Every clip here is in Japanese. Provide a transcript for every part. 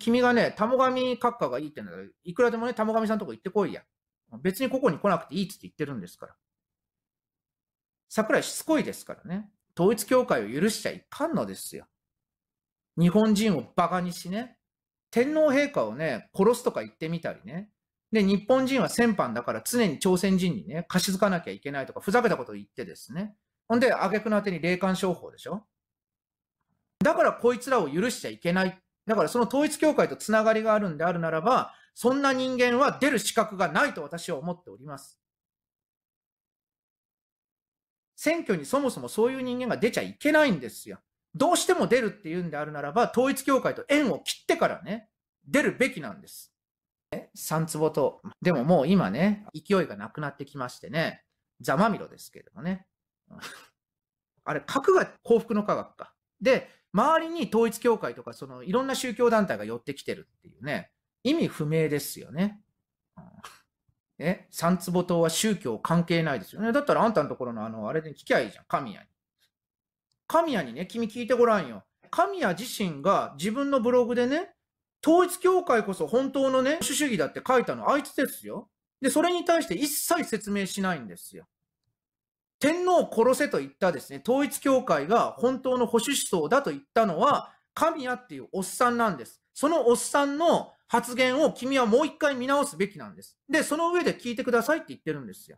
君がね、玉上閣下がいいってんだから、いくらでもね、玉上さんとこ行ってこいや。別にここに来なくていいって言ってるんですから。桜井しつこいですからね。統一教会を許しちゃいかんのですよ。日本人をバカにしね。天皇陛下をね、殺すとか言ってみたりね。で、日本人は戦犯だから常に朝鮮人にね、貸し付かなきゃいけないとか、ふざけたこと言ってですね。ほんで、挙句の果てに霊感商法でしょ。だからこいつらを許しちゃいけないっだからその統一教会とつながりがあるんであるならば、そんな人間は出る資格がないと私は思っております。選挙にそもそもそういう人間が出ちゃいけないんですよ。どうしても出るっていうんであるならば、統一教会と縁を切ってからね、出るべきなんです。三坪と、でももう今ね、勢いがなくなってきましてね、ざまみろですけれどもね。あれ、核が幸福の科学か。で、周りに統一教会とか、そのいろんな宗教団体が寄ってきてるっていうね、意味不明ですよね。うんえ三坪党は宗教関係ないですよね。だったらあんたのところのあの、あれで聞きゃいいじゃん。神谷に。神谷にね、君聞いてごらんよ。神谷自身が自分のブログでね、統一教会こそ本当のね、主主義だって書いたのあいつですよ。で、それに対して一切説明しないんですよ。天皇を殺せと言ったですね、統一教会が本当の保守思想だと言ったのは、神谷っていうおっさんなんです。そのおっさんの発言を君はもう一回見直すべきなんです。で、その上で聞いてくださいって言ってるんですよ。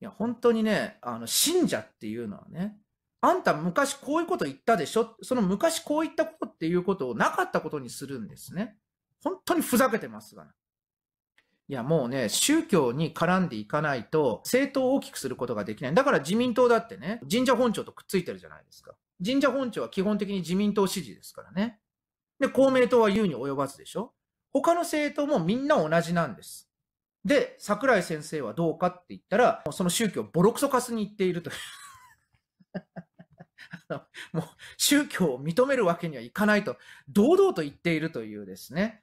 いや、本当にね、あの、信者っていうのはね、あんた昔こういうこと言ったでしょその昔こういったことっていうことをなかったことにするんですね。本当にふざけてますが、ね、いや、もうね、宗教に絡んでいかないと、政党を大きくすることができない。だから自民党だってね、神社本庁とくっついてるじゃないですか。神社本庁は基本的に自民党支持ですからね。で、公明党は優に及ばずでしょ他の政党もみんな同じなんです。で、桜井先生はどうかって言ったら、その宗教をボロクソカすに言っているという もう宗教を認めるわけにはいかないと、堂々と言っているというですね。